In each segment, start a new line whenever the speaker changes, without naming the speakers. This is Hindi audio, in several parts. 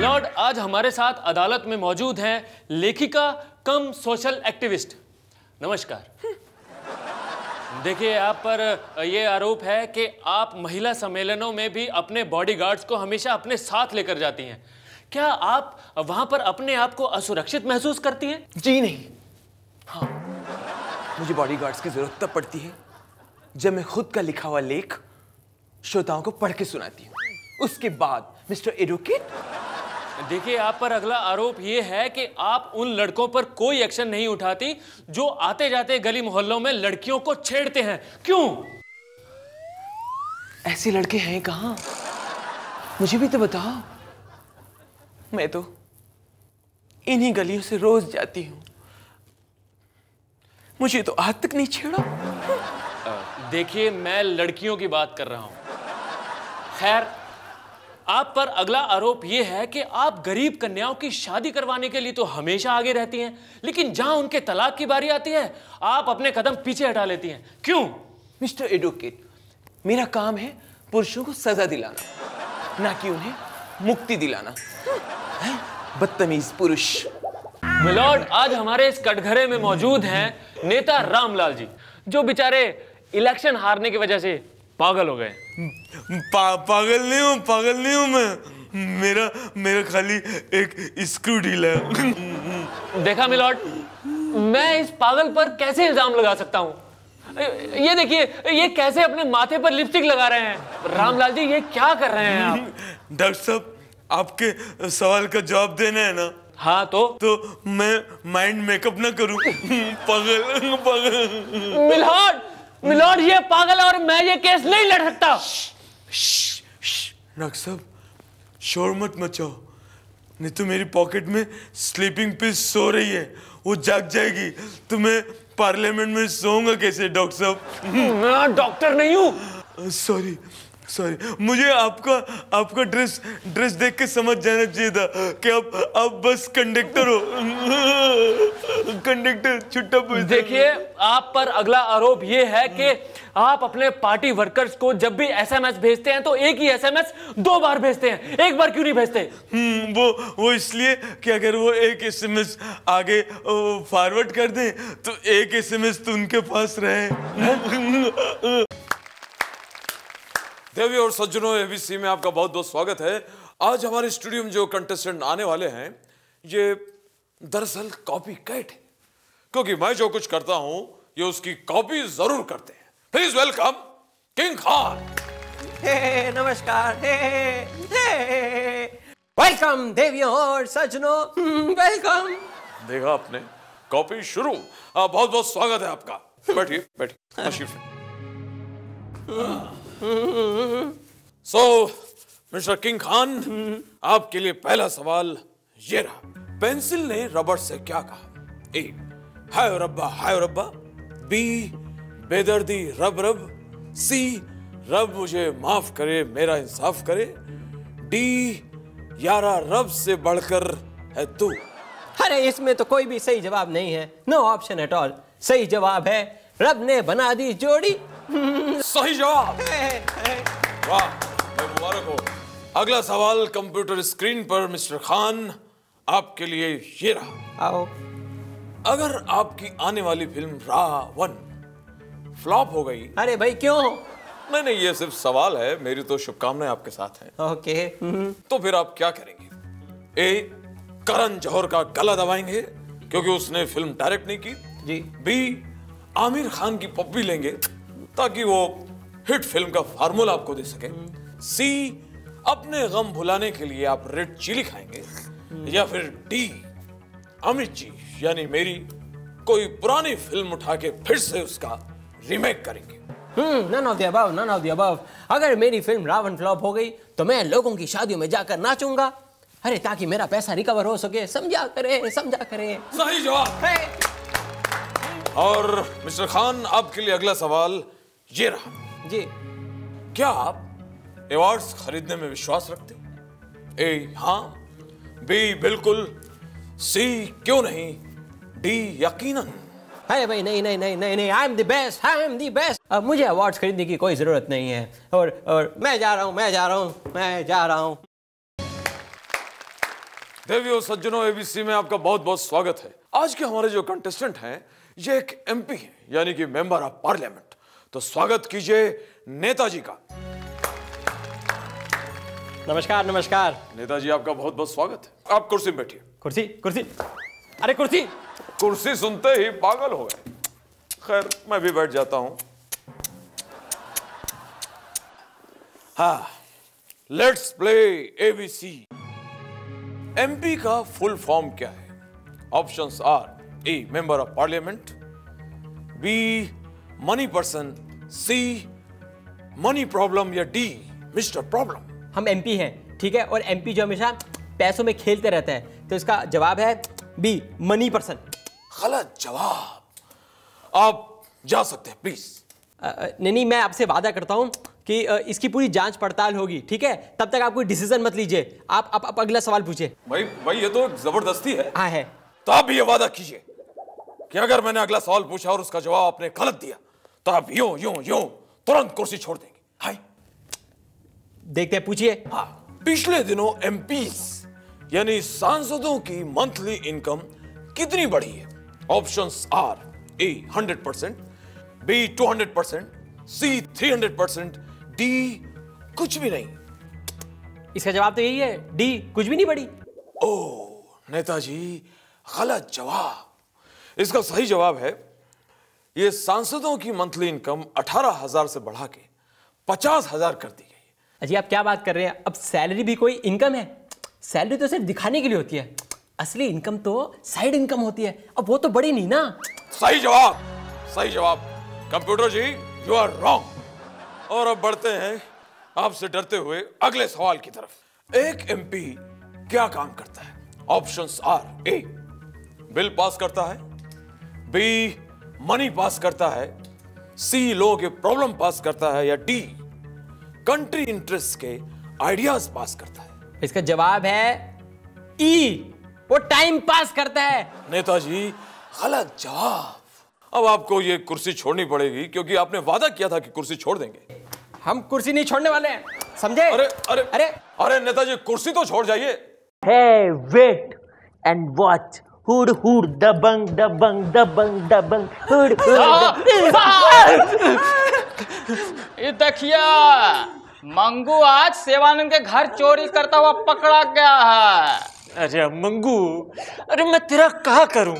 लॉर्ड आज हमारे साथ अदालत में मौजूद हैं लेखिका कम सोशल एक्टिविस्ट नमस्कार देखिए आप पर यह आरोप है कि आप महिला सम्मेलनों में भी अपने बॉडीगार्ड्स को हमेशा अपने साथ लेकर जाती हैं क्या आप वहां पर अपने आप को असुरक्षित महसूस करती हैं जी नहीं हाँ
मुझे बॉडीगार्ड्स की जरूरत तब पड़ती है जब मैं खुद का लिखा हुआ लेख श्रोताओं को पढ़ के सुनाती हूँ उसके बाद मिस्टर एडवोकेट
देखिए आप पर अगला आरोप ये है कि आप उन लड़कों पर कोई एक्शन नहीं उठाती जो आते जाते गली मोहल्लों में लड़कियों को छेड़ते हैं क्यों ऐसे लड़के हैं कहा मुझे भी तो बताओ
मैं तो इन्हीं गलियों से रोज जाती हूं मुझे तो आज तक नहीं छेड़ा देखिए
मैं लड़कियों की बात कर रहा हूं खैर आप पर अगला आरोप यह है कि आप गरीब कन्याओं की शादी करवाने के लिए तो हमेशा आगे रहती हैं लेकिन जहां उनके तलाक की बारी आती है आप अपने कदम पीछे हटा लेती हैं क्यों मिस्टर एडवोकेट मेरा काम है पुरुषों को सजा दिलाना ना कि उन्हें मुक्ति दिलाना
बदतमीज पुरुष
मिलॉर्ड आज हमारे इस कटघरे में मौजूद हैं नेता रामलाल जी जो बेचारे इलेक्शन हारने की वजह से
पागल हो गए पागल नहीं हूँ पागल नहीं हूँ मैं मेरा मेरा खाली एक स्क्रू डील है देखा मिलॉट
मैं इस पागल पर कैसे इल्जाम लगा सकता हूँ ये देखिए ये कैसे अपने माथे पर लिपस्टिक लगा रहे हैं रामलाल जी ये क्या कर रहे हैं आप
डॉक्टर साहब आपके सवाल का जवाब देना है ना हाँ तो तो मैं माइंड मेकअप ना करूं पागल पागल मिलॉट मिलोड
हम्म। ये पागल और मैं ये केस नहीं लड़ सकता
नक्सब शोर मत मचाओ नहीं तो मेरी पॉकेट में स्लीपिंग पिल सो रही है वो जाग जाएगी तो मैं पार्लियामेंट में सोऊंगा कैसे डॉक्टर साहब हम्म, मैं डॉक्टर नहीं हूँ सॉरी uh, सॉरी मुझे आपका आपका ड्रेस ड्रेस देख के समझ जाना चाहिए था कि आप आप बस कंडक्टर हो कंडक्टर
छुट्टा देखिए आप पर अगला आरोप ये है कि आप अपने पार्टी वर्कर्स को जब भी एसएमएस भेजते हैं तो एक ही एसएमएस दो बार भेजते हैं एक बार क्यों नहीं भेजते
हम्म, वो वो इसलिए कि अगर वो एक एसएमएस आगे फॉरवर्ड कर दें तो एक एसएमएस तो उनके पास रहे देवी और सज्जनों एबीसी में आपका बहुत बहुत स्वागत है आज हमारे स्टूडियो में जो कंटेस्टेंट आने वाले हैं ये दरअसल कॉपी कैट है क्योंकि मैं जो कुछ करता हूं ये उसकी कॉपी जरूर करते हैं प्लीज वेलकम किंग खान
नमस्कार वेलकम देवी और सज्जनो वेलकम हम्म,
देखा आपने कॉपी शुरू हाँ, बहुत बहुत स्वागत है आपका बैठिए बैठिए सो मिस्टर किंग खान आपके लिए पहला सवाल ये रहा पेंसिल ने रबर से क्या कहा ए हाय रब्बा हाय रब्बा बी बेदर्दी रब रब सी रब मुझे माफ करे मेरा इंसाफ करे डी यारा रब से बढ़कर है तू अरे इसमें तो कोई भी सही जवाब नहीं है नो
ऑप्शन एट ऑल सही जवाब है रब ने बना दी जोड़ी सही जवाब
वाह मुबारक हो अगला सवाल कंप्यूटर स्क्रीन पर मिस्टर खान आपके लिए ये रहा आओ अगर आपकी आने वाली फिल्म राह वन फ्लॉप हो गई अरे भाई क्यों नहीं नहीं ये सिर्फ सवाल है मेरी तो शुभकामनाएं आपके साथ हैं
ओके हम्म।
तो फिर आप क्या करेंगे ए करण जौहर का गला दबाएंगे क्योंकि उसने फिल्म डायरेक्ट नहीं की जी बी आमिर खान की पप्पी लेंगे ताकि वो हिट फिल्म का फार्मूला आपको दे सके सी अपने गम भुलाने के लिए आप रेड चिली खाएंगे या फिर डी अमित जी यानी मेरी कोई पुरानी फिल्म उठा के फिर से उसका रीमेक करेंगे
हम्म, अगर मेरी फिल्म रावण फ्लॉप हो गई तो मैं लोगों की शादियों में जाकर नाचूंगा अरे ताकि मेरा पैसा रिकवर हो सके समझा करे समझा करे
सही जवाब
और मिस्टर खान आपके लिए अगला सवाल ये रहा जी क्या आप अवार्ड्स खरीदने में विश्वास रखते हो ए हाँ बी बिल्कुल सी क्यों नहीं डी यकीनन
हाय भाई नहीं नहीं नहीं नहीं नहीं I am the best I am the best अब मुझे अवार्ड्स खरीदने की कोई ज़रूरत नहीं है और और मैं जा रहा हूं मैं जा रहा हूं मैं जा रहा हूँ
देवियों सज्जनों एबीसी में आपका बहुत बहुत स्वागत है आज के हमारे जो कंटेस्टेंट हैं ये एक एमपी हैं यानी कि मेंबर ऑफ पार्लियामेंट तो स्वागत कीजिए नेताजी का नमस्कार नमस्कार नेताजी आपका बहुत बहुत स्वागत है आप कुर्सी में बैठिए कुर्सी कुर्सी अरे कुर्सी कुर्सी सुनते ही पागल हो गए खैर मैं भी बैठ जाता हूं हा लेट्स प्ले एबीसी एमपी का फुल फॉर्म क्या है options are A member of parliament B money person C money problem या डी मिस्टर प्रॉब्लम हम एमपी हैं ठीक है और एमपी जो हमेशा
पैसों में खेलते रहते हैं तो इसका जवाब है बी मनी पर्सन गलत जवाब आप जा सकते हैं प्लीज नहीं नहीं मैं आपसे वादा करता हूँ कि इसकी पूरी जांच पड़ताल होगी ठीक है तब तक आप कोई डिसीजन मत लीजिए आप, आप आप अगला सवाल पूछिए
भाई भाई ये तो जबरदस्ती है हाँ है तो आप भी ये वादा कीजिए कि अगर मैंने अगला सवाल पूछा और उसका जवाब आपने गलत दिया तो आप यो यो यो तुरंत कुर्सी छोड़ देंगे हाय देखते हैं पूछिए हाँ पिछले दिनों एम यानी सांसदों की मंथली इनकम कितनी बढ़ी है option are A hundred percent B two hundred percent C three hundred percent D कुछ भी नहीं इसका जवाब तो यही है डी कुछ भी नहीं बढ़ी ओ नेताजी गलत जवाब इसका सही जवाब है ये सांसदों की मंथली इनकम अठारह हजार से बढ़ा के पचास हजार कर दी गई अजी आप क्या बात कर रहे हैं अब सैलरी भी कोई इनकम है सैलरी
तो सिर्फ दिखाने के लिए होती है असली इनकम तो साइड इनकम होती है अब वो तो बड़ी नहीं ना
सही जवाब सही जवाब computer ji you are wrong और अब बढ़ते हैं आपसे डरते हुए अगले सवाल की तरफ एक एमपी क्या काम करता है options are A bill pass करता है बी मनी पास करता है सी लोगों के प्रॉब्लम पास करता है या डी कंट्री इंटरेस्ट के आइडियाज पास करता है इसका जवाब है ई e. वो टाइम पास करता है नेताजी गलत जवाब अब आपको ये कुर्सी छोड़नी पड़ेगी क्योंकि आपने वादा किया था कि कुर्सी छोड़ देंगे हम कुर्सी नहीं छोड़ने वाले हैं समझे अरे अरे अरे अरे नेताजी कुर्सी तो छोड़ जाइए
वेट एंड वॉच हुड हुड दबंग दबंग दबंग
दबंग हुड हुड
देखिया मंगू आज सेवानंद के घर चोरी करता हुआ पकड़ा गया है
अरे मंगू अरे मैं तेरा कहा करूं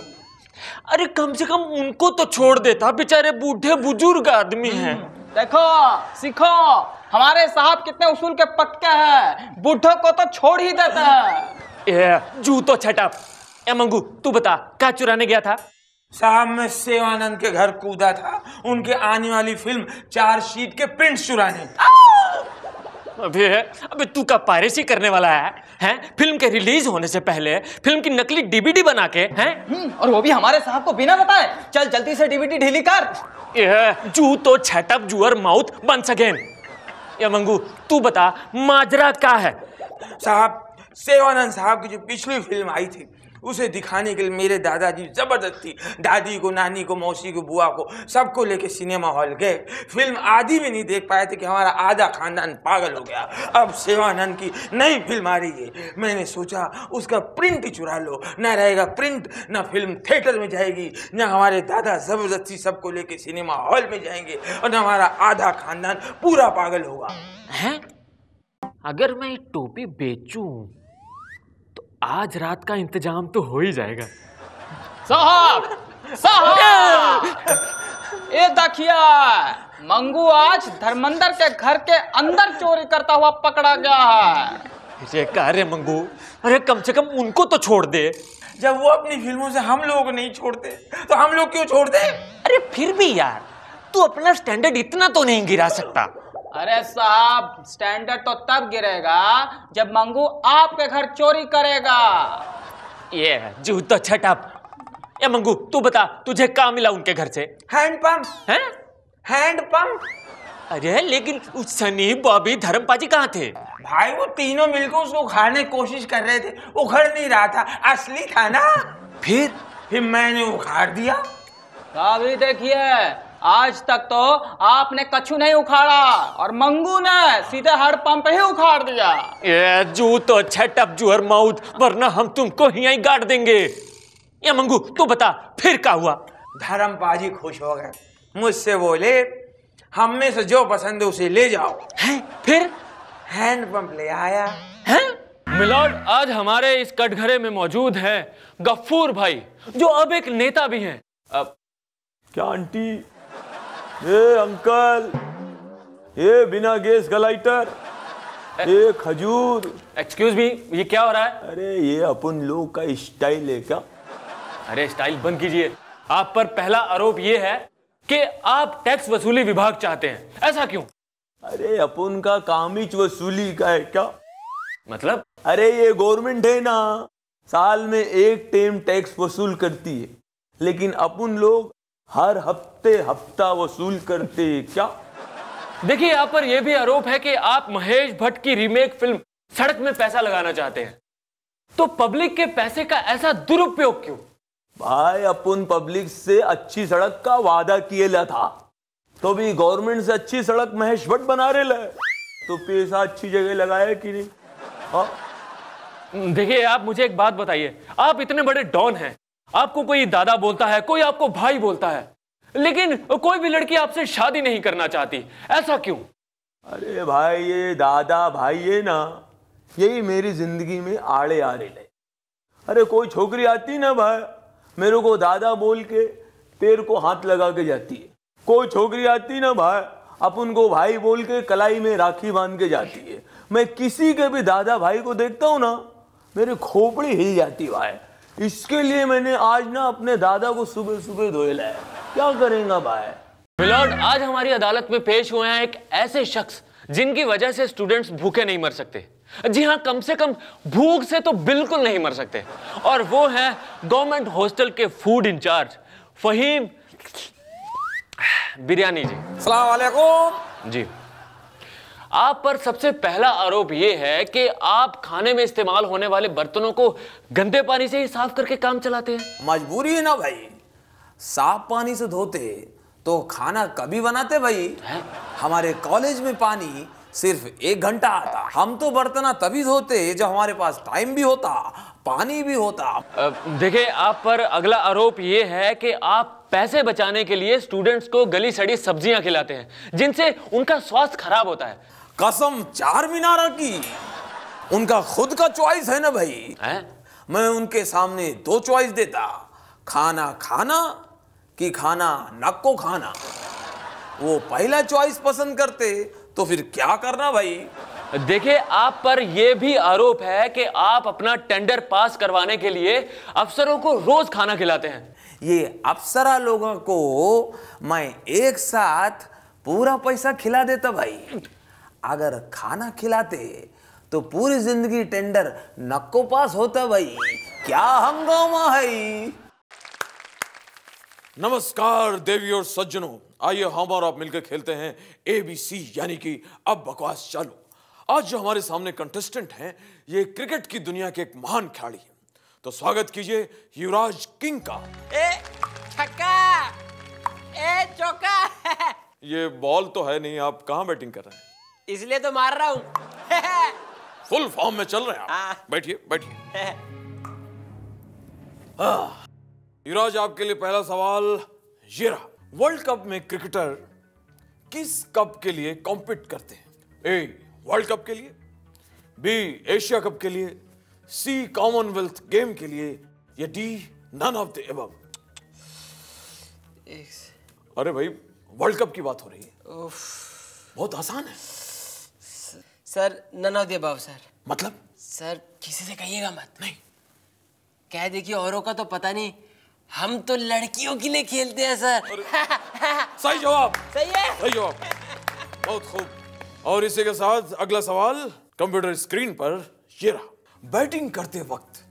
अरे कम से कम
उनको तो छोड़ देता बेचारे बूढ़े बुजुर्ग आदमी हैं हम्म, देखो सीखो हमारे साहब कितने उसूल के पक्के हैं बूढ़ों को तो छोड़ ही देते हैं जू तो छटा ए मंगू तू बता क्या चुराने गया था साहब
मैं सेवानंद के घर कूदा था उनके आने वाली फिल्म चार शीट के प्रिंट चुराने अबे अबे तू का पायरेसी करने वाला है हैं फिल्म के
रिलीज होने से पहले फिल्म की नकली डीवीडी बना के हैं
हम्म, और वो भी हमारे साहब को बिना बताए
चल जल्दी से डीवीडी ढीली कर यह जू तो छटप जूअर माउथ बन सके
ये मंगू तू बता माजरा क्या है साहब सेवानंद साहब की जो पिछली फिल्म आई थी उसे दिखाने के लिए मेरे दादाजी ज़बरदस्ती दादी को नानी को मौसी को बुआ को सबको लेके सिनेमा हॉल गए फिल्म आदि में नहीं देख पाए थे कि हमारा आधा खानदान पागल हो गया अब सेवानंद की नई फिल्म आ रही है मैंने सोचा उसका प्रिंट चुरा लो ना रहेगा प्रिंट ना फिल्म थिएटर में जाएगी ना हमारे दादा ज़बरदस्ती सबको लेके सिनेमा हॉल में जाएंगे और ना हमारा आधा खानदान पूरा पागल होगा हैं अगर
मैं टोपी बेचूं आज रात का इंतजाम तो हो ही जाएगा
साहब साहब ये दखिया मंगू आज धर्मंदर के घर के अंदर चोरी करता हुआ पकड़ा गया है
ये कह रहे मंगू अरे कम से कम उनको तो छोड़ दे जब वो
अपनी फिल्मों से हम लोग नहीं छोड़ते तो हम लोग
क्यों छोड़ दे अरे फिर भी यार तू अपना स्टैंडर्ड इतना तो नहीं गिरा सकता
अरे साहब स्टैंडर्ड तो तब गिरेगा जब मंगू आपके घर चोरी करेगा
ये जू तो छटप ये मंगू तू बता तुझे क्या मिला उनके घर से हैंडपम्प है हैंडपम्प अरे लेकिन
उस सनी बॉबी धर्मपाजी कहाँ थे भाई वो तीनों मिलकर उसको खाने की कोशिश कर रहे थे उखड़ नहीं रहा था असली था ना फिर फिर मैंने उखाड़ दिया
देखिए आज तक तो आपने कछु नहीं उखाड़ा और मंगू ने सीधे हर पंप ही उखाड़ दिया
ये जू तो छट अब जूहर माउथ वरना हम तुमको ही यहीं गाड़ देंगे ये मंगू तू बता फिर क्या हुआ धर्म
धर्मबाजी खुश हो गए मुझसे बोले हम में से जो पसंद है उसे ले जाओ है फिर हैंड पंप ले आया है मिलोड
आज हमारे इस कटघरे में मौजूद है गफ्फूर भाई जो अब एक नेता भी हैं अब
क्या आंटी ए अंकल ए बिना गैस का लाइटर ये खजूर एक्सक्यूज मी ये क्या हो रहा है
अरे ये अपन लोग का स्टाइल है क्या अरे स्टाइल बंद कीजिए आप पर पहला आरोप ये है कि आप टैक्स वसूली विभाग चाहते हैं ऐसा क्यों
अरे अपन का काम ही वसूली का है क्या मतलब अरे ये गवर्नमेंट है ना साल में एक टाइम टैक्स वसूल करती है लेकिन अपन लोग हर हफ्ते हफ्ता वसूल करते क्या देखिए यहाँ पर यह
भी आरोप है कि आप महेश भट्ट की रीमेक फिल्म सड़क में पैसा लगाना चाहते हैं तो पब्लिक के पैसे का ऐसा दुरुपयोग क्यों
भाई अपन पब्लिक से अच्छी सड़क का वादा किए ला था तो भी गवर्नमेंट से अच्छी सड़क महेश भट्ट बना रहे ला तो पैसा अच्छी जगह लगाया कि नहीं हाँ? देखिए
आप मुझे एक बात बताइए आप इतने बड़े डॉन हैं आपको कोई दादा बोलता है कोई आपको भाई बोलता है लेकिन कोई भी लड़की आपसे शादी नहीं करना चाहती ऐसा क्यों
अरे भाई ये दादा भाई ये ना यही मेरी जिंदगी में आड़े आ रहे अरे कोई छोकरी आती ना भाई मेरे को दादा बोल के पैर को हाथ लगा के जाती है कोई छोकरी आती ना भाई अपन को भाई बोल के कलाई में राखी बांध के जाती है मैं किसी के भी दादा भाई को देखता हूँ ना मेरी खोपड़ी हिल जाती भाई इसके लिए मैंने आज ना अपने दादा को सुबह सुबह धोएला है क्या करेगा भाई
मिलॉर्ड आज हमारी अदालत में पेश हुए हैं एक ऐसे शख्स जिनकी वजह से स्टूडेंट्स भूखे नहीं मर सकते जी हाँ कम से कम भूख से तो बिल्कुल नहीं मर सकते और वो है गवर्नमेंट हॉस्टल के फूड इंचार्ज फहीम बिरयानी जी सलाम वालेकुम जी आप पर सबसे पहला आरोप यह है कि आप खाने में इस्तेमाल होने वाले बर्तनों
को गंदे पानी से ही साफ करके काम चलाते हैं मजबूरी है ना भाई साफ पानी से धोते तो खाना कभी बनाते भाई है? हमारे कॉलेज में पानी सिर्फ एक घंटा आता हम तो बर्तना तभी धोते जब हमारे पास टाइम भी होता पानी भी होता
देखिए आप पर अगला आरोप ये है कि आप पैसे बचाने के लिए स्टूडेंट्स को गली सड़ी सब्जियां खिलाते हैं जिनसे उनका स्वास्थ्य खराब होता
है कसम चार मीनार की उनका खुद का चॉइस है ना भाई है? मैं उनके सामने दो चॉइस देता खाना खाना कि खाना नक को खाना वो पहला चॉइस पसंद करते तो फिर क्या करना भाई देखिए आप पर यह भी आरोप है कि आप अपना
टेंडर पास करवाने के लिए अफसरों को रोज खाना खिलाते हैं
ये अफसरा लोगों को मैं एक साथ पूरा पैसा खिला देता भाई अगर खाना खिलाते तो पूरी जिंदगी टेंडर नक्को पास होता भाई क्या हंगामा है नमस्कार देवी और सज्जनों आइए हम और आप मिलकर खेलते हैं एबीसी यानी कि अब बकवास चालू आज जो हमारे सामने कंटेस्टेंट हैं ये क्रिकेट की दुनिया के एक महान खिलाड़ी हैं तो स्वागत कीजिए युवराज किंग का ए
छक्का ए चौका
ये बॉल तो है नहीं आप कहाँ बैटिंग कर रहे हैं
इसलिए तो मार रहा हूँ
फुल फॉर्म में चल रहे हैं हाँ। बैठिए बैठिए हाँ। युवराज आपके लिए पहला सवाल ये रहा वर्ल्ड कप में क्रिकेटर किस कप के लिए कॉम्पीट करते हैं ए वर्ल्ड कप के लिए बी एशिया कप के लिए सी कॉमनवेल्थ गेम के लिए या D none of the above अरे भाई वर्ल्ड कप की बात हो रही है बहुत आसान है
sir none of the above sir मतलब सर किसी से कहिएगा मत नहीं कह देखिए औरों का तो पता नहीं हम तो लड़कियों के लिए खेलते हैं सर सही जवाब सही है सही जवाब बहुत खूब
और इसी के साथ अगला सवाल कंप्यूटर स्क्रीन पर ये रहा बैटिंग करते वक्त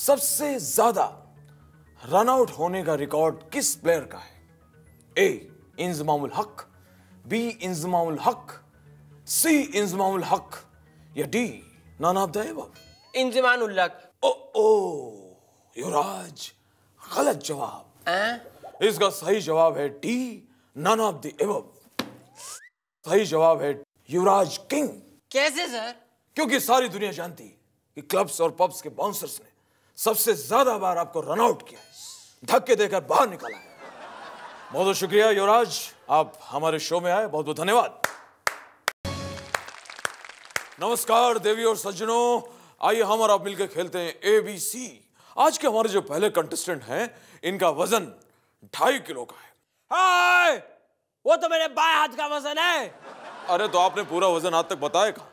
सबसे ज्यादा रन आउट होने का रिकॉर्ड किस प्लेयर का है ए इंजमाउल हक बी इंजमाउल हक सी इंजमाउल हक या डी नॉन ऑफ द ओ ओ युवराज गलत जवाब इसका सही जवाब है डी नॉन ऑफ द सही जवाब है युवराज किंग कैसे सर क्योंकि सारी दुनिया जानती है कि क्लब्स और पब्स के बाउंसर्स ने सबसे ज्यादा बार आपको रनआउट किया धक्के देकर बाहर निकाला है बहुत बहुत शुक्रिया युवराज आप हमारे शो में आए बहुत बहुत धन्यवाद नमस्कार देवी और सज्जनों आइए हम और आप मिलकर खेलते हैं ए बी सी आज के हमारे जो पहले कंटेस्टेंट हैं इनका वजन ढाई किलो का है हाय वो तो मेरे बाएं हाथ का वजन है अरे तो आपने पूरा वजन आज तक कहा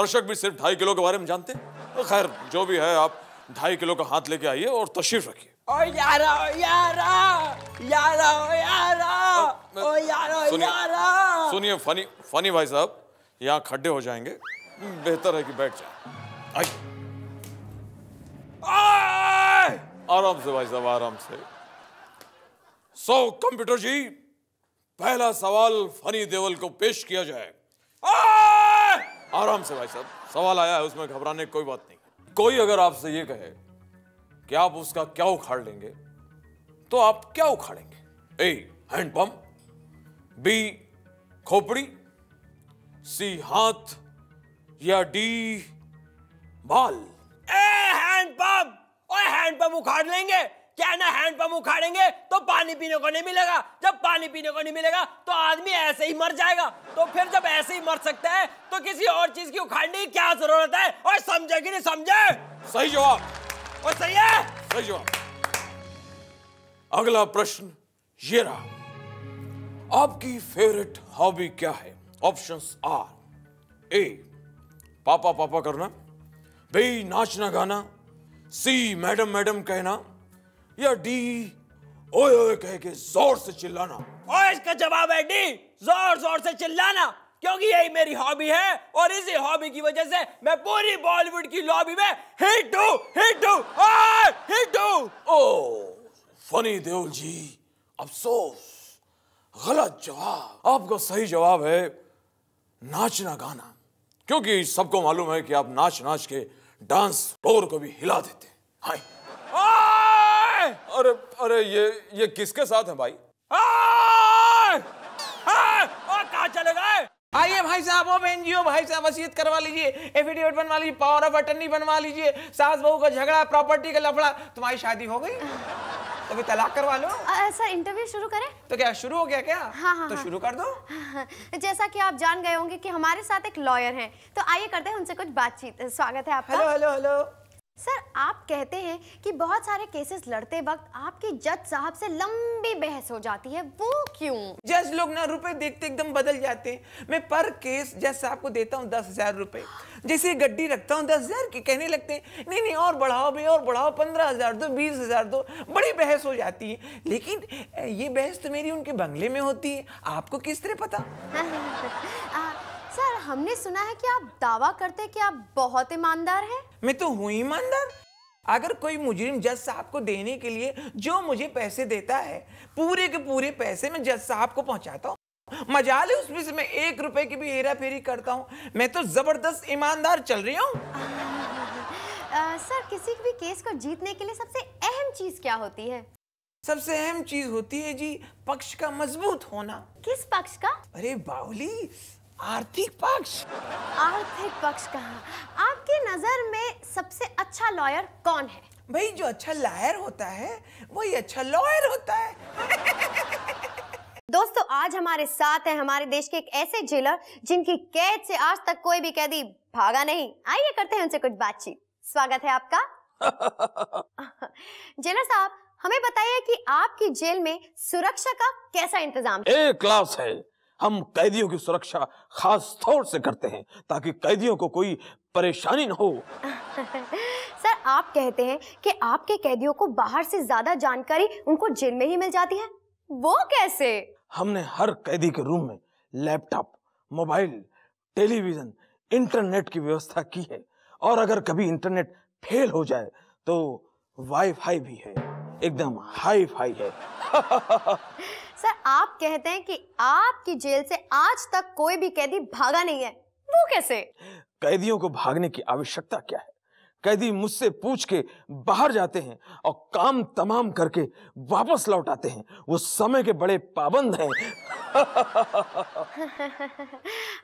दर्शक भी सिर्फ ढाई किलो के बारे में जानते तो खैर जो भी है आप ढाई किलो का हाथ लेके आइए और तशरीफ रखिए सुनिए फनी फनी भाई साहब यहाँ खड्डे हो जाएंगे बेहतर है कि बैठ जाए आइए आराम से भाई साहब आराम से सो कंप्यूटर जी पहला सवाल फनी देवल को पेश किया जाए आराम से भाई साहब सवाल आया है उसमें घबराने की कोई बात नहीं कोई अगर आपसे ये कहे कि आप उसका क्या उखाड़ लेंगे तो आप क्या उखाड़ेंगे ए हैंडपंप बी खोपड़ी सी हाथ या D ball
a hand pump ओए हैंड पंप उखाड़ लेंगे क्या ना हैंड पंप उखाड़ेंगे तो पानी पीने को नहीं मिलेगा जब पानी पीने को नहीं मिलेगा तो आदमी ऐसे ही मर जाएगा तो फिर जब ऐसे ही मर सकता है तो किसी और चीज की उखाड़ने की क्या जरूरत है और समझे कि नहीं समझे
सही जवाब और सही है सही जवाब अगला प्रश्न ये रहा आपकी फेवरेट हॉबी क्या है ऑप्शंस आर ए पापा पापा करना भाई नाचना गाना सी मैडम मैडम कहना या डी ओए ओए कह के जोर से चिल्लाना और इसका जवाब है डी जोर जोर से चिल्लाना क्योंकि
यही मेरी हॉबी है और इसी हॉबी की वजह से मैं पूरी बॉलीवुड की लॉबी में हिट
हूं हिट हूं और हिट हूं ओ फनी देओल जी अफसोस गलत जवाब आपका सही जवाब है नाचना गाना क्योंकि सबको मालूम है कि आप नाच नाच के डांस फ्लोर को भी हिला देते हैं हाय अरे अरे ये ये किसके साथ है भाई कहा आइए भाई
साहब वो एनजीओ भाई साहब वसीयत करवा लीजिए एफिडेविट बनवा लीजिए पावर ऑफ अटर्नी बनवा लीजिए सास
बहू का झगड़ा प्रॉपर्टी का लफड़ा तुम्हारी शादी हो गई तो भी तलाक करवा लो सर इंटरव्यू शुरू करें तो क्या शुरू हो गया क्या हाँ हाँ तो हाँ। शुरू कर दो हाँ, जैसा कि आप जान गए होंगे कि हमारे साथ एक लॉयर हैं तो आइए करते हैं उनसे कुछ बातचीत स्वागत है आपका हेलो हेलो हेलो सर आप कहते हैं कि बहुत सारे केसेस लड़ते वक्त आपके जज साहब से लंबी बहस हो जाती है वो क्यों
जज लोग ना रुपए देखते एकदम बदल जाते हैं मैं पर केस जज साहब को देता हूँ दस हजार रुपए जैसे गड्डी रखता हूँ दस हजार की कहने लगते हैं नहीं नहीं और बढ़ाओ भाई और बढ़ाओ पंद्रह हजार दो बीस हजार दो बड़ी बहस हो जाती है लेकिन ये बहस तो मेरी उनके बंगले में होती है आपको किस तरह
पता सर हमने सुना है कि आप दावा करते हैं कि आप बहुत ईमानदार हैं
मैं तो हूँ ईमानदार अगर कोई मुजरिम जज साहब को देने के लिए जो मुझे पैसे देता है पूरे के पूरे पैसे मैं जज साहब को पहुंचाता हूँ मजाल है उसमें से मैं एक रुपए की भी हेरा
फेरी करता हूँ मैं तो जबरदस्त ईमानदार चल रही हूँ सर किसी भी केस को जीतने के लिए सबसे अहम चीज क्या होती है सबसे अहम चीज होती है जी पक्ष का मजबूत होना किस पक्ष का अरे बाहुली आर्थिक पक्ष आर्थिक पक्ष कहा आपकी नजर में सबसे अच्छा लॉयर कौन है भाई जो अच्छा लॉयर होता है वही अच्छा लॉयर होता है दोस्तों आज हमारे साथ है हमारे देश के एक ऐसे जेलर जिनकी कैद से आज तक कोई भी कैदी भागा नहीं आइए करते हैं उनसे कुछ बातचीत स्वागत है आपका जेलर साहब हमें बताइए कि आपकी जेल में सुरक्षा का कैसा इंतजाम ए
क्लास है हम कैदियों की सुरक्षा खास तौर से करते हैं ताकि कैदियों को कोई परेशानी न हो
सर आप कहते हैं कि आपके कैदियों को बाहर से ज्यादा जानकारी उनको जेल में ही मिल जाती है वो कैसे
हमने हर कैदी के रूम में लैपटॉप मोबाइल टेलीविजन इंटरनेट की व्यवस्था की है और अगर कभी इंटरनेट फेल हो जाए तो वाईफाई भी है एकदम हाई फाई है
सर आप कहते हैं कि आपकी जेल से आज तक कोई भी कैदी भागा नहीं है वो कैसे
कैदियों को भागने की आवश्यकता क्या है कैदी मुझसे पूछ के बाहर जाते हैं और काम तमाम करके वापस लौट आते हैं वो समय के बड़े पाबंद हैं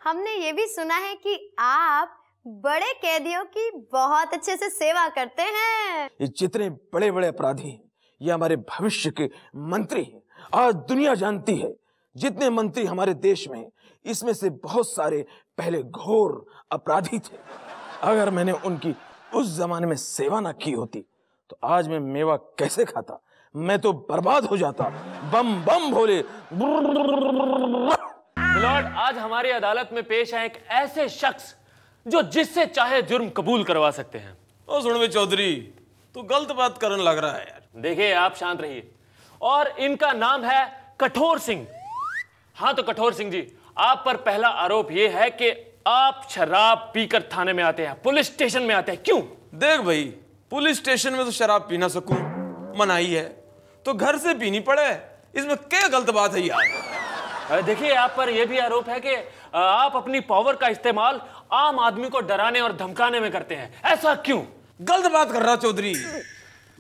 हमने ये भी सुना है कि आप बड़े कैदियों की बहुत अच्छे से सेवा करते हैं
ये जितने बड़े बड़े अपराधी हैं ये हमारे भविष्य के मंत्री हैं आज दुनिया जानती है जितने मंत्री हमारे देश में इसमें से बहुत सारे पहले घोर अपराधी थे अगर मैंने उनकी उस जमाने में सेवा ना की होती तो आज मैं मेवा कैसे खाता मैं तो बर्बाद हो जाता बम बम भोले
लॉर्ड आज हमारी अदालत में पेश है एक ऐसे शख्स जो जिससे चाहे जुर्म कबूल करवा सकते हैं ओ सुनवे चौधरी तू गलत बात करने लग रहा है यार देखिए आप शांत रहिए और इनका नाम है कठोर सिंह हाँ तो कठोर सिंह जी आप पर पहला आरोप यह है
कि आप शराब पीकर थाने में आते हैं पुलिस स्टेशन में आते हैं क्यों देख भाई पुलिस स्टेशन में तो शराब पी ना सकूं मनाही है तो घर से पीनी पड़े इसमें क्या गलत बात है यार देखिए आप पर यह भी आरोप है कि आप अपनी पावर का इस्तेमाल आम आदमी को डराने और धमकाने में करते हैं ऐसा क्यों गलत बात कर रहा चौधरी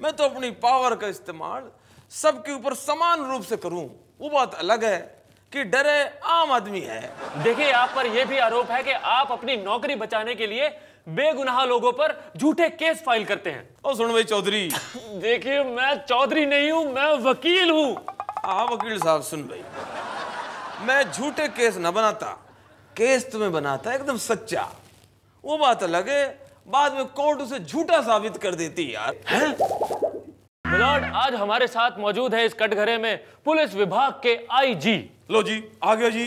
मैं तो अपनी पावर का इस्तेमाल सबके ऊपर समान रूप से करूं वो बात अलग है कि डरे आम आदमी है देखिए आप पर यह भी
आरोप है कि आप अपनी नौकरी बचाने के लिए बेगुनाह लोगों पर झूठे केस फाइल करते हैं
ओ सुन भाई चौधरी देखिए मैं चौधरी नहीं हूं मैं वकील हूं हाँ वकील साहब सुन भाई मैं झूठे केस ना बनाता केस तुम्हें बनाता एकदम सच्चा वो बात अलग है बाद में कोर्ट उसे झूठा साबित कर
देती यार है? लॉर्ड आज हमारे साथ मौजूद है इस कटघरे में पुलिस विभाग के आईजी लो जी आ गया जी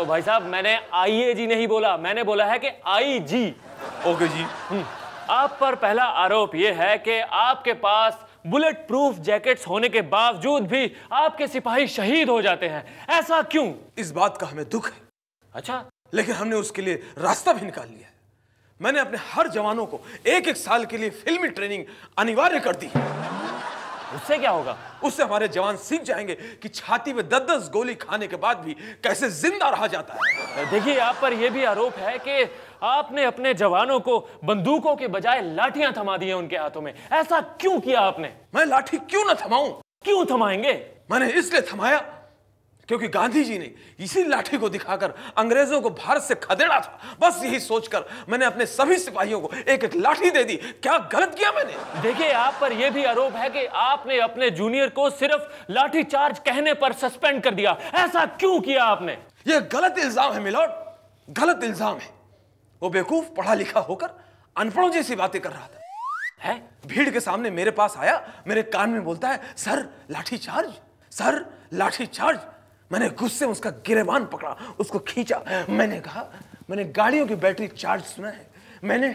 ओ भाई साहब मैंने आईए जी नहीं बोला मैंने बोला है कि आईजी ओके जी हम्म, आप पर पहला आरोप यह है कि आपके पास बुलेट प्रूफ जैकेट्स होने के बावजूद
भी आपके सिपाही शहीद हो जाते हैं ऐसा क्यों इस बात का हमें दुख है अच्छा लेकिन हमने उसके लिए रास्ता भी निकाल लिया मैंने अपने हर जवानों को एक एक साल के लिए फिल्मी ट्रेनिंग अनिवार्य कर दी उससे क्या होगा उससे हमारे जवान सीख जाएंगे कि छाती में दस दस गोली खाने के बाद भी कैसे जिंदा रहा जाता
है देखिए आप पर यह भी आरोप है कि आपने अपने जवानों को बंदूकों के बजाय लाठियां थमा दी उनके हाथों में ऐसा क्यों किया आपने मैं लाठी क्यों ना थमाऊं क्यों थमाएंगे
मैंने इसलिए थमाया क्योंकि गांधी जी ने इसी लाठी को दिखाकर अंग्रेजों को भारत से खदेड़ा था बस यही सोचकर मैंने अपने सभी सिपाहियों को एक एक लाठी दे दी
क्या गलत किया मैंने देखिए आप पर यह भी आरोप है कि आपने अपने जूनियर को सिर्फ लाठी चार्ज कहने पर सस्पेंड कर दिया ऐसा क्यों किया आपने यह गलत इल्जाम है मिलोट
गलत इल्जाम है वो बेवकूफ पढ़ा लिखा होकर अनपढ़ों जैसी बातें कर रहा था है भीड़ के सामने मेरे पास आया मेरे कान में बोलता है सर लाठी चार्ज सर लाठी चार्ज मैंने गुस्से में उसका गिरेबान पकड़ा उसको खींचा मैंने कहा मैंने गाड़ियों की बैटरी चार्ज सुना है मैंने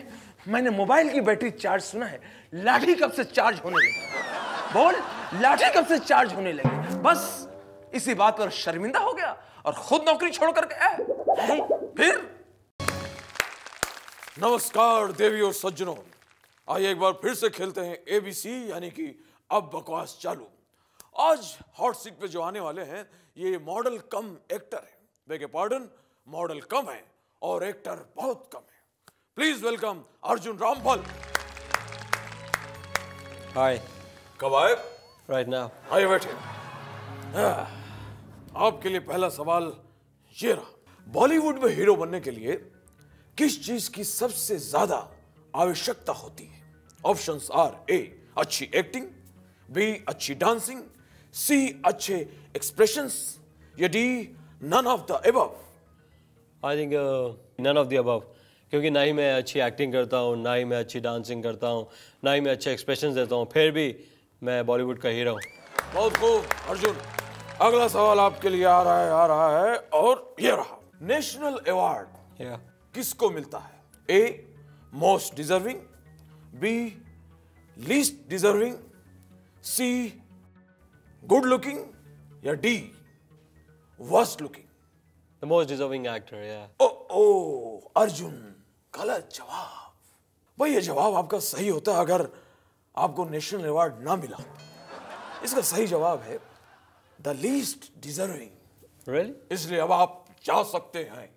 मैंने मोबाइल की बैटरी चार्ज सुना है लाठी कब से चार्ज होने लगी बोल लाठी कब से चार्ज होने लगी बस इसी बात पर शर्मिंदा हो गया और खुद नौकरी छोड़ कर गया फिर नमस्कार देवी और सज्जनों आइए एक बार फिर से खेलते हैं एबीसी यानी कि अब बकवास चालू आज हॉट सीट पे जो आने वाले हैं ये मॉडल कम एक्टर है बेगे पार्डन मॉडल कम है और एक्टर बहुत कम है please welcome Arjun Ramphal hi कब आए राइट नाउ आइए बैठे हाँ। आपके लिए पहला सवाल ये रहा बॉलीवुड में हीरो बनने के लिए किस चीज की सबसे ज्यादा आवश्यकता होती है ऑप्शंस आर ए अच्छी एक्टिंग बी अच्छी डांसिंग सी अच्छे एक्सप्रेशंस यदि none of the above
I think none of the above क्योंकि ना ही मैं अच्छी एक्टिंग करता हूँ ना ही मैं अच्छी डांसिंग करता हूँ ना ही मैं अच्छे एक्सप्रेशन देता हूँ फिर भी मैं बॉलीवुड का हीरो हूँ
बहुत खूब अर्जुन अगला सवाल आपके लिए आ रहा है आ रहा है और ये रहा नेशनल अवार्ड yeah. किसको मिलता है A most deserving B least deserving C good looking या D worst looking the most deserving actor या ओ ओ अर्जुन गलत जवाब भाई ये जवाब आपका सही होता है अगर आपको नेशनल अवार्ड ना मिला इसका सही जवाब है द लीस्ट डिजर्विंग इसलिए अब आप जा सकते हैं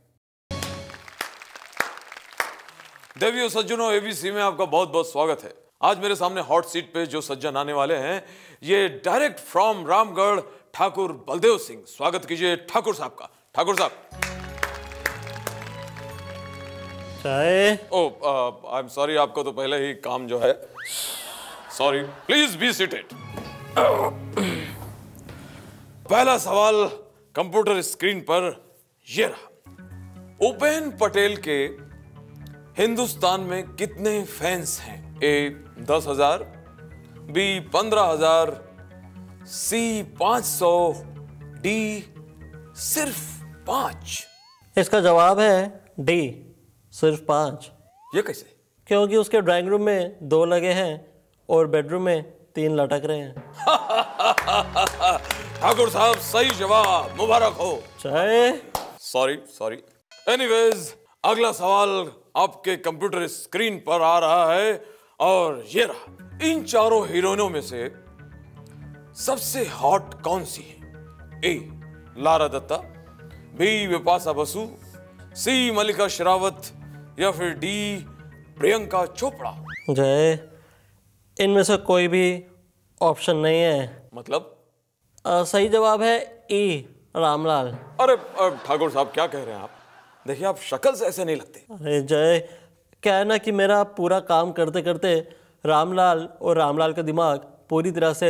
देवियों सज्जनों एबीसी में आपका बहुत बहुत स्वागत है आज मेरे सामने हॉट सीट पे जो सज्जन आने वाले हैं ये डायरेक्ट फ्रॉम रामगढ़ ठाकुर बलदेव सिंह स्वागत कीजिए ठाकुर साहब का ठाकुर साहब ओ आई एम सॉरी आपको तो पहले ही काम जो है सॉरी प्लीज बी सीटेड पहला सवाल कंप्यूटर स्क्रीन पर यह रहा उपेन पटेल के हिंदुस्तान में कितने फैंस हैं ए दस हजार बी पंद्रह हजार सी पाँच सौ डी सिर्फ पांच
इसका जवाब है डी सिर्फ पांच ये कैसे क्योंकि उसके ड्राइंग रूम में दो लगे हैं और बेडरूम में तीन लटक रहे हैं
ठाकुर साहब सही जवाब मुबारक हो चाहे सॉरी सॉरी एनीवेज अगला सवाल आपके कंप्यूटर स्क्रीन पर आ रहा है और ये रहा इन चारों हीरोइनों में से सबसे हॉट कौन सी है A Lara Dutta B Bipasha Basu C Mallika Sherawat या फिर डी प्रियंका चोपड़ा
जय इनमें से कोई भी ऑप्शन नहीं है
मतलब आ, सही जवाब है ई e, रामलाल अरे ठाकुर साहब क्या कह रहे हैं आप देखिए आप शक्ल से ऐसे नहीं लगते
अरे जय क्या है ना कि मेरा पूरा काम करते करते रामलाल और रामलाल का दिमाग पूरी तरह से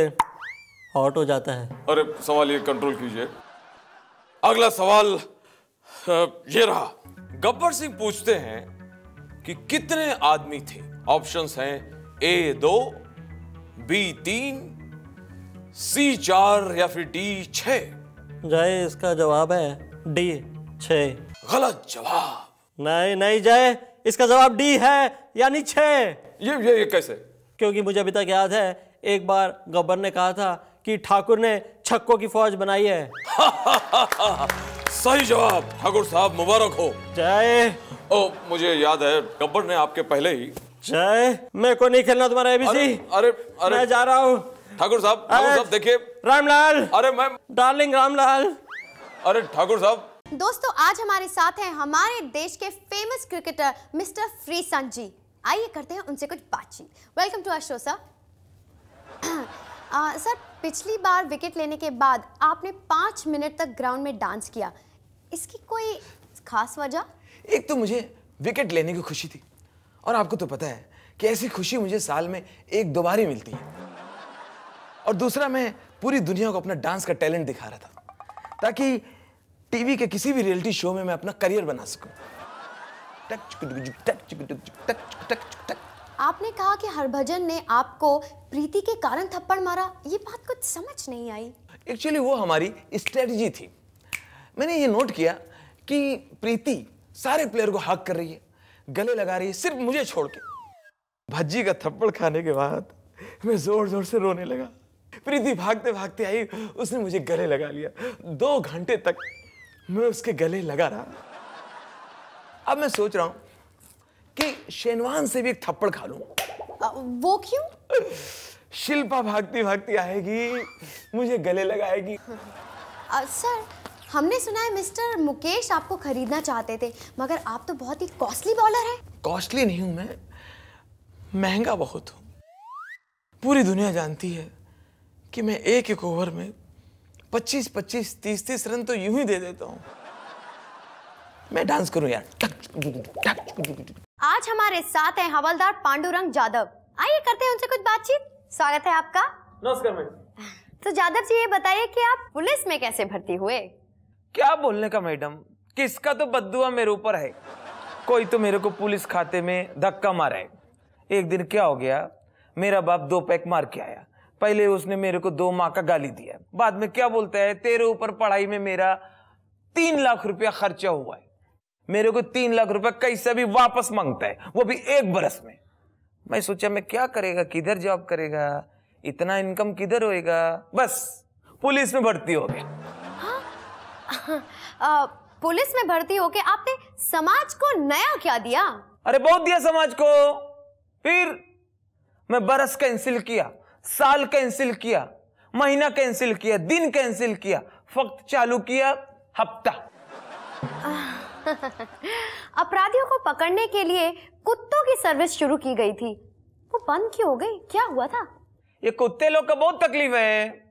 हॉट हो जाता है
अरे सवाल ये कंट्रोल कीजिए अगला सवाल ये रहा गब्बर सिंह पूछते हैं कि कितने आदमी थे ऑप्शंस हैं ए दो बी तीन सी चार या फिर डी छ
जय इसका जवाब है डी छ गलत
जवाब
नहीं नहीं जय इसका जवाब डी है यानी छे ये ये ये कैसे क्योंकि मुझे अभी तक याद है एक बार गब्बर ने कहा था कि ठाकुर ने छक्कों की फौज बनाई है
सही जवाब ठाकुर साहब मुबारक हो जय ओ मुझे याद है गब्बर ने आपके पहले ही
जय मैं को
नहीं खेलना तुम्हारा एबीसी अरे, अरे अरे मैं जा रहा हूँ ठाकुर साहब ठाकुर साहब देखिए रामलाल अरे मैं डार्लिंग रामलाल अरे ठाकुर साहब
दोस्तों आज हमारे साथ हैं हमारे देश के famous cricketer mister free ji आइए करते हैं उनसे कुछ बातचीत welcome to a show sir sir पिछली बार विकेट लेने के बाद आपने पाँच मिनट तक ग्राउंड में डांस किया इसकी कोई खास
वजह एक तो मुझे विकेट लेने की खुशी थी और आपको तो पता है कि ऐसी खुशी मुझे साल में एक दो बार ही मिलती है और दूसरा मैं पूरी दुनिया को अपना डांस का टैलेंट दिखा रहा था ताकि टीवी के किसी भी रियलिटी शो में मैं अपना करियर बना सकूं
आपने कहा कि हरभजन ने आपको प्रीति के कारण थप्पड़ मारा ये बात कुछ समझ नहीं आई
एक्चुअली वो हमारी स्ट्रेटजी थी मैंने ये नोट किया कि प्रीति सारे प्लेयर को हक कर रही है गले लगा रही है सिर्फ मुझे छोड़ के भज्जी का थप्पड़ खाने के बाद मैं जोर जोर से रोने लगा प्रीति भागते भागते आई उसने मुझे गले लगा लिया दो घंटे तक मैं उसके गले लगा रहा अब मैं सोच रहा हूं कि शेनवान से भी एक थप्पड़ खा लू वो क्यों शिल्पा भागती भागती आएगी मुझे गले लगाएगी
आ, सर हमने सुना है मिस्टर मुकेश आपको खरीदना चाहते थे मगर आप तो बहुत ही कॉस्टली बॉलर हैं
कॉस्टली नहीं हूं मैं महंगा बहुत हूं पूरी दुनिया जानती है कि मैं एक एक ओवर में पच्चीस पच्चीस तीस तीस रन तो यूं ही दे देता हूँ मैं डांस करूँ यार
आज हमारे साथ हैं हवलदार पांडुरंग जादव आइए करते हैं उनसे कुछ बातचीत स्वागत है आपका नमस्कार मैडम तो जादव जी ये बताइए कि आप पुलिस में कैसे भर्ती हुए
क्या बोलने का मैडम किसका तो बदुआ मेरे ऊपर है कोई तो मेरे को पुलिस खाते में धक्का मारा है एक दिन क्या हो गया मेरा बाप दो पैक मार के आया पहले उसने मेरे को दो माह का गाली दिया बाद में क्या बोलता है तेरे ऊपर पढ़ाई में मेरा तीन लाख रुपया खर्चा हुआ है मेरे को तीन लाख रुपया कैसे भी वापस मांगता है वो भी एक बरस में मैं सोचा मैं क्या करेगा किधर जॉब करेगा इतना इनकम किधर होएगा बस पुलिस में भर्ती हो गया
हाँ? पुलिस में भर्ती होके आपने समाज को नया क्या दिया
अरे बहुत दिया समाज को फिर मैं बरस कैंसिल किया साल कैंसिल किया महीना कैंसिल किया दिन कैंसिल किया वक्त चालू किया हफ्ता
अपराधियों को पकड़ने के लिए कुत्तों की सर्विस शुरू की गई थी वो बंद क्यों हो गई क्या हुआ था
ये कुत्ते लोग का बहुत तकलीफ है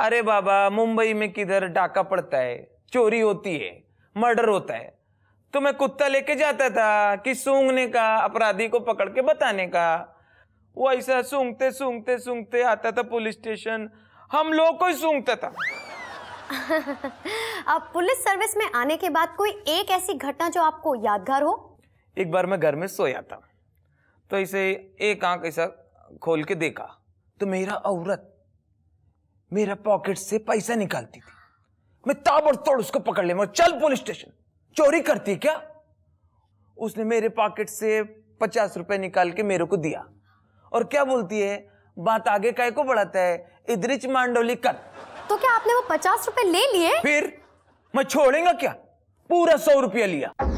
अरे बाबा
मुंबई में किधर डाका पड़ता है चोरी होती है मर्डर होता है तो मैं कुत्ता लेके जाता था कि सूंघने का अपराधी को पकड़ के बताने का वो ऐसा सूंघते सूंघते सूंघते आता था पुलिस स्टेशन हम लोग को ही सूंघता था
अब पुलिस सर्विस में आने के बाद कोई एक ऐसी घटना जो आपको यादगार हो एक बार
मैं घर में सोया था तो इसे एक आंख ऐसा खोल के देखा तो मेरा औरत मेरा पॉकेट से पैसा निकालती थी मैं ताबड़तोड़ उसको पकड़ ले चल पुलिस स्टेशन चोरी करती क्या उसने मेरे पॉकेट से पचास रुपए निकाल के मेरे को दिया और क्या बोलती है बात आगे काय को बढ़ाता है इधरिच मांडोली कर तो क्या आपने वो पचास रुपए ले लिए फिर मैं छोड़ेगा क्या पूरा सौ रुपया लिया